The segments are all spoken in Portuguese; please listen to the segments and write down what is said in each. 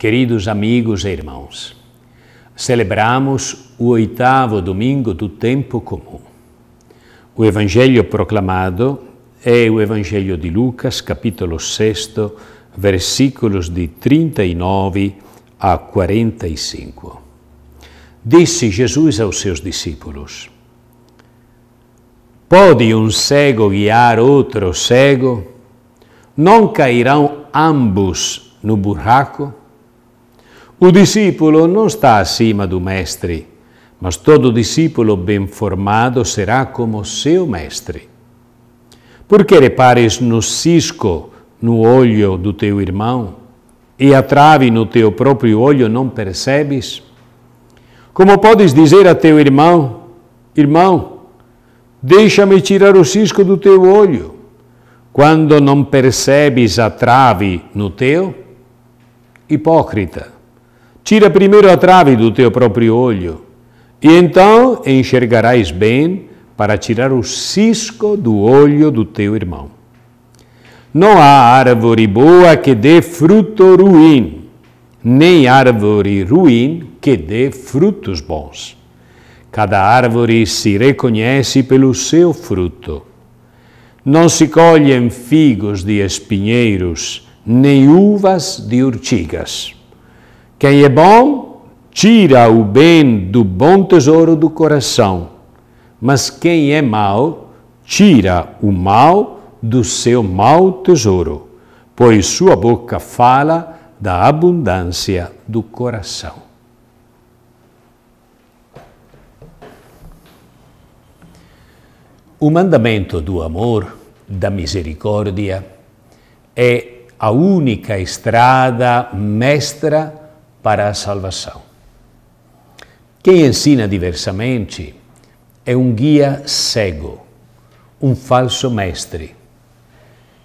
Queridos amigos e irmãos, celebramos o oitavo domingo do tempo comum. O evangelho proclamado é o evangelho de Lucas, capítulo 6, versículos de 39 a 45. Disse Jesus aos seus discípulos: Pode um cego guiar outro cego? Não cairão ambos no buraco? O discípulo não está acima do mestre, mas todo discípulo bem formado será como seu mestre. Porque repares no cisco no olho do teu irmão e a trave no teu próprio olho não percebes? Como podes dizer a teu irmão: Irmão, deixa-me tirar o cisco do teu olho, quando não percebes a trave no teu? Hipócrita Tira primeiro a trave do teu próprio olho, e então enxergarás bem para tirar o cisco do olho do teu irmão. Não há árvore boa que dê fruto ruim, nem árvore ruim que dê frutos bons. Cada árvore se reconhece pelo seu fruto. Não se colhem figos de espinheiros, nem uvas de urtigas. Quem é bom, tira o bem do bom tesouro do coração, mas quem é mau, tira o mal do seu mau tesouro, pois sua boca fala da abundância do coração. O mandamento do amor, da misericórdia, é a única estrada mestra para a salvação. Quem ensina diversamente é um guia cego, um falso mestre.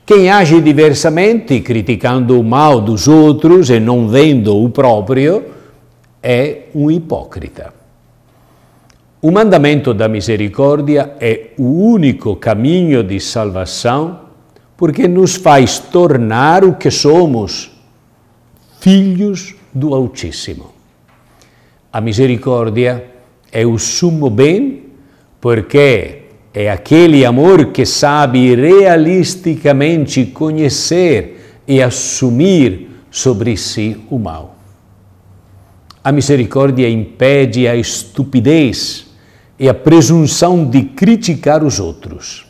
Quem age diversamente, criticando o mal dos outros e não vendo o próprio, é um hipócrita. O mandamento da misericórdia é o único caminho de salvação porque nos faz tornar o que somos, filhos do Altíssimo. A misericórdia é o sumo bem, porque é aquele amor que sabe realisticamente conhecer e assumir sobre si o mal. A misericórdia impede a estupidez e a presunção de criticar os outros.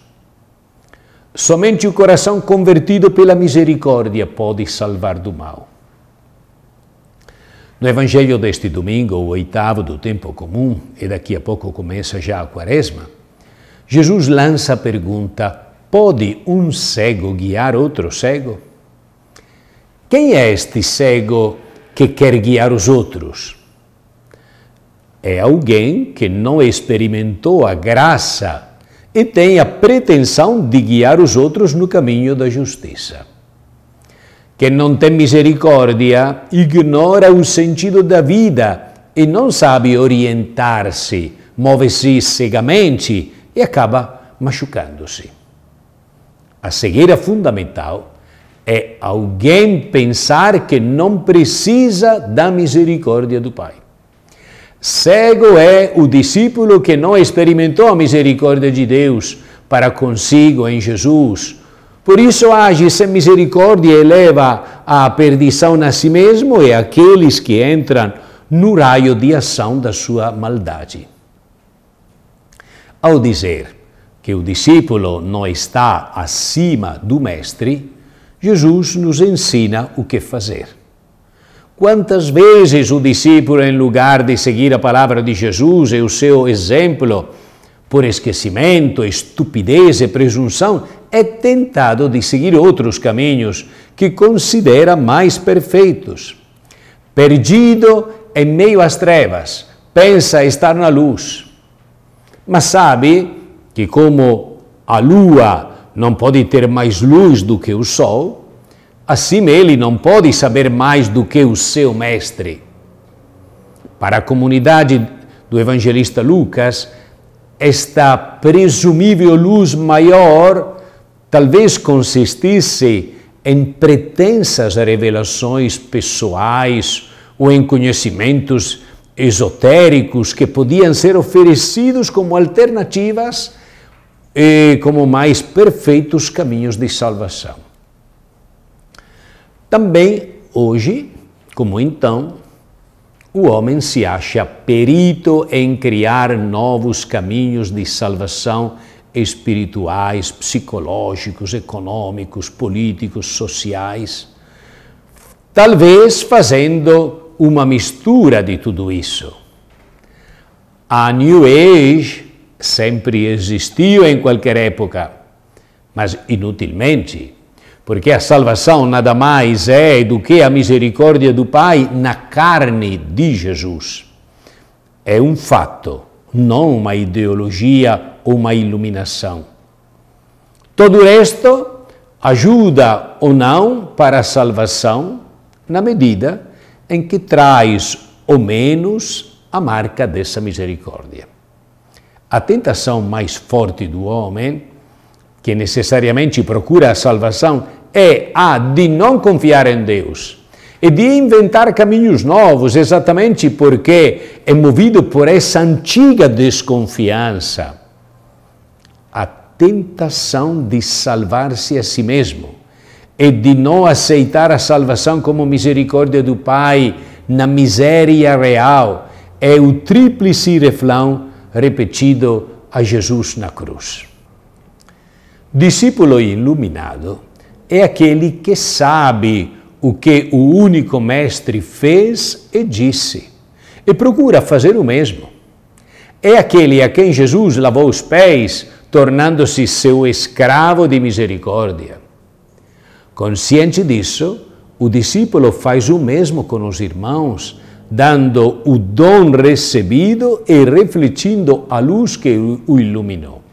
Somente o coração convertido pela misericórdia pode salvar do mal. No Evangelho deste domingo, o oitavo do tempo comum, e daqui a pouco começa já a quaresma, Jesus lança a pergunta: pode um cego guiar outro cego? Quem é este cego que quer guiar os outros? É alguém que não experimentou a graça e tem a pretensão de guiar os outros no caminho da justiça que não tem misericórdia, ignora o sentido da vida e não sabe orientar-se, move-se cegamente e acaba machucando-se. A cegueira fundamental é alguém pensar que não precisa da misericórdia do Pai. Cego é o discípulo que não experimentou a misericórdia de Deus para consigo em Jesus por isso age sem misericórdia e leva à perdição a si mesmo e àqueles que entram no raio de ação da sua maldade. Ao dizer que o discípulo não está acima do Mestre, Jesus nos ensina o que fazer. Quantas vezes o discípulo, em lugar de seguir a palavra de Jesus e o seu exemplo, por esquecimento, estupidez e presunção, é tentado de seguir outros caminhos que considera mais perfeitos. Perdido em meio às trevas, pensa estar na luz, mas sabe que, como a lua não pode ter mais luz do que o sol, assim ele não pode saber mais do que o seu mestre. Para a comunidade do evangelista Lucas, esta presumível luz maior talvez consistisse em pretensas revelações pessoais ou em conhecimentos esotéricos que podiam ser oferecidos como alternativas e como mais perfeitos caminhos de salvação. Também hoje, como então, o homem se acha perito em criar novos caminhos de salvação espirituais, psicológicos, econômicos, políticos, sociais, talvez fazendo uma mistura de tudo isso. A New Age sempre existiu em qualquer época, mas inutilmente, porque a salvação nada mais é do que a misericórdia do Pai na carne de Jesus. É um fato não uma ideologia ou uma iluminação. Todo o resto ajuda ou não para a salvação, na medida em que traz ou menos a marca dessa misericórdia. A tentação mais forte do homem, que necessariamente procura a salvação, é a de não confiar em Deus e de inventar caminhos novos, exatamente porque é movido por essa antiga desconfiança, a tentação de salvar-se a si mesmo e de não aceitar a salvação como misericórdia do Pai na miséria real, é o tríplice refrão repetido a Jesus na cruz. Discípulo iluminado é aquele que sabe o que o único mestre fez e disse, e procura fazer o mesmo. É aquele a quem Jesus lavou os pés, tornando-se seu escravo de misericórdia. Consciente disso, o discípulo faz o mesmo com os irmãos, dando o dom recebido e refletindo a luz que o iluminou.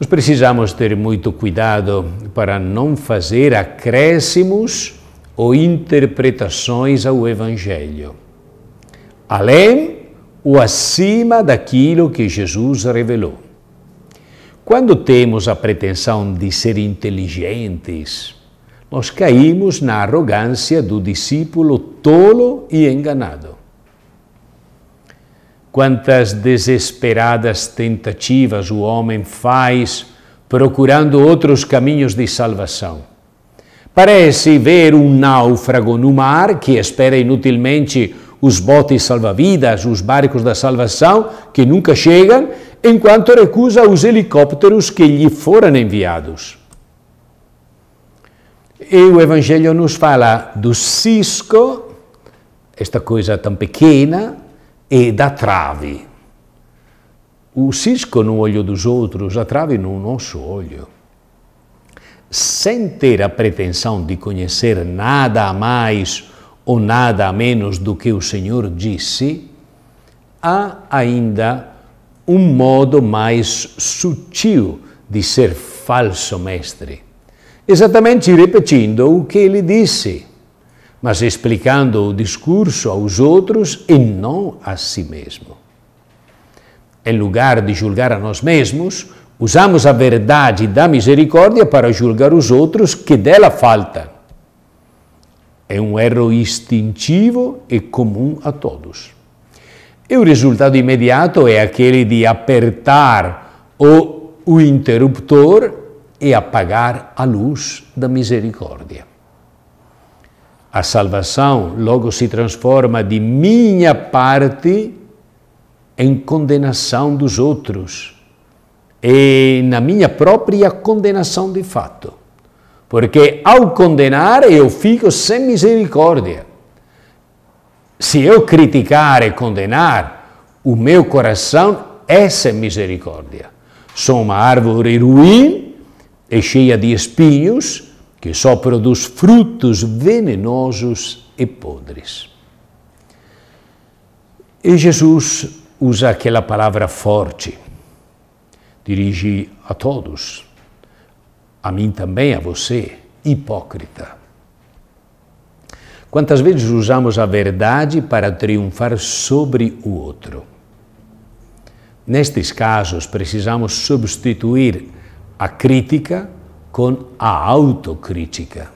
Nós precisamos ter muito cuidado para não fazer acréscimos ou interpretações ao Evangelho, além ou acima daquilo que Jesus revelou. Quando temos a pretensão de ser inteligentes, nós caímos na arrogância do discípulo tolo e enganado. Quantas desesperadas tentativas o homem faz procurando outros caminhos de salvação. Parece ver um náufrago no mar que espera inutilmente os botes salva-vidas, os barcos da salvação, que nunca chegam, enquanto recusa os helicópteros que lhe foram enviados. E o Evangelho nos fala do cisco, esta coisa tão pequena, e da trave. O cisco no olho dos outros, a trave no nosso olho. Sem ter a pretensão de conhecer nada a mais ou nada a menos do que o Senhor disse, há ainda um modo mais sutil de ser falso mestre, exatamente repetindo o que ele disse mas explicando o discurso aos outros e não a si mesmo. Em lugar de julgar a nós mesmos, usamos a verdade da misericórdia para julgar os outros que dela falta. É um erro instintivo e comum a todos. E o resultado imediato é aquele de apertar o, o interruptor e apagar a luz da misericórdia a salvação logo se transforma de minha parte em condenação dos outros e na minha própria condenação de fato. Porque ao condenar eu fico sem misericórdia. Se eu criticar e condenar, o meu coração é sem misericórdia. Sou uma árvore ruim e cheia de espinhos que só produz frutos venenosos e podres. E Jesus usa aquela palavra forte, dirige a todos, a mim também, a você, hipócrita. Quantas vezes usamos a verdade para triunfar sobre o outro? Nestes casos, precisamos substituir a crítica com a autocrítica.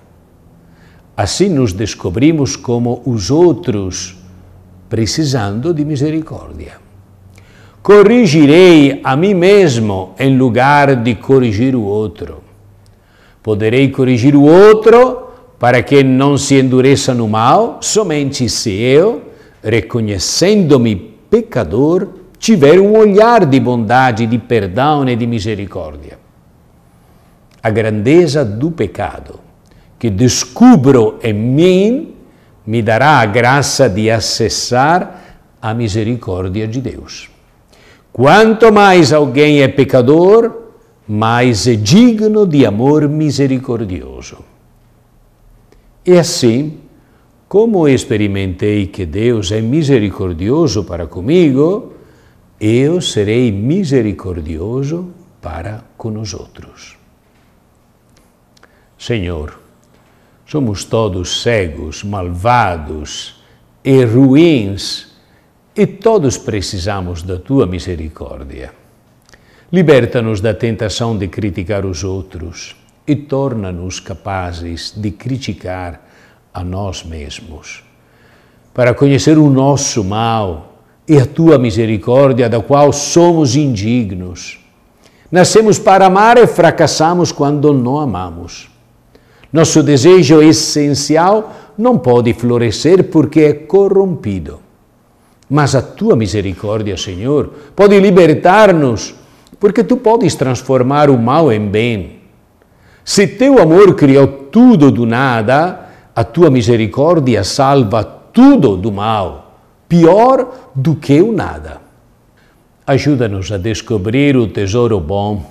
Assim nos descobrimos como os outros, precisando de misericórdia. Corrigirei a mim mesmo em lugar de corrigir o outro. Poderei corrigir o outro para que não se endureça no mal, somente se eu, reconhecendo-me pecador, tiver um olhar de bondade, de perdão e de misericórdia a grandeza do pecado, que descubro em mim, me dará a graça de acessar a misericórdia de Deus. Quanto mais alguém é pecador, mais é digno de amor misericordioso. E assim, como experimentei que Deus é misericordioso para comigo, eu serei misericordioso para com os outros. Senhor, somos todos cegos, malvados e ruins e todos precisamos da tua misericórdia. Liberta-nos da tentação de criticar os outros e torna-nos capazes de criticar a nós mesmos. Para conhecer o nosso mal e a tua misericórdia, da qual somos indignos. Nascemos para amar e fracassamos quando não amamos. Nosso desejo essencial não pode florescer porque é corrompido. Mas a tua misericórdia, Senhor, pode libertar-nos, porque tu podes transformar o mal em bem. Se teu amor criou tudo do nada, a tua misericórdia salva tudo do mal, pior do que o nada. Ajuda-nos a descobrir o tesouro bom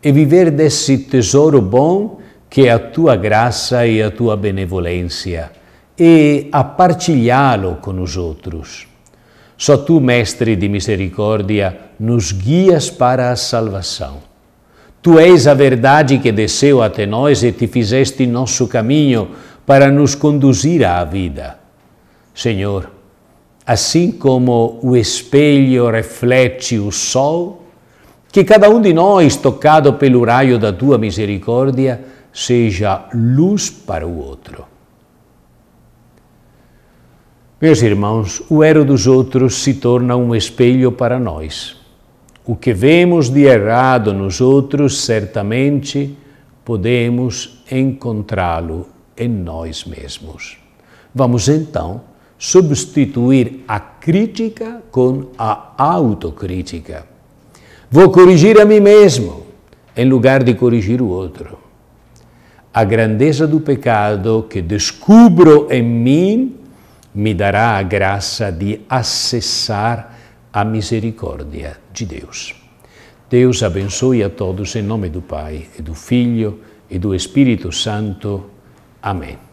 e viver desse tesouro bom que é a tua graça e a tua benevolência, e a partilhá-lo com os outros. Só tu, Mestre de misericórdia, nos guias para a salvação. Tu és a verdade que desceu até nós e te fizeste nosso caminho para nos conduzir à vida. Senhor, assim como o espelho reflete o sol, que cada um de nós, tocado pelo raio da tua misericórdia, seja luz para o outro. Meus irmãos, o erro dos outros se torna um espelho para nós. O que vemos de errado nos outros, certamente podemos encontrá-lo em nós mesmos. Vamos então substituir a crítica com a autocrítica. Vou corrigir a mim mesmo, em lugar de corrigir o outro a grandeza do pecado que descubro em mim me dará a graça de acessar a misericórdia de Deus. Deus abençoe a todos em nome do Pai, e do Filho e do Espírito Santo. Amém.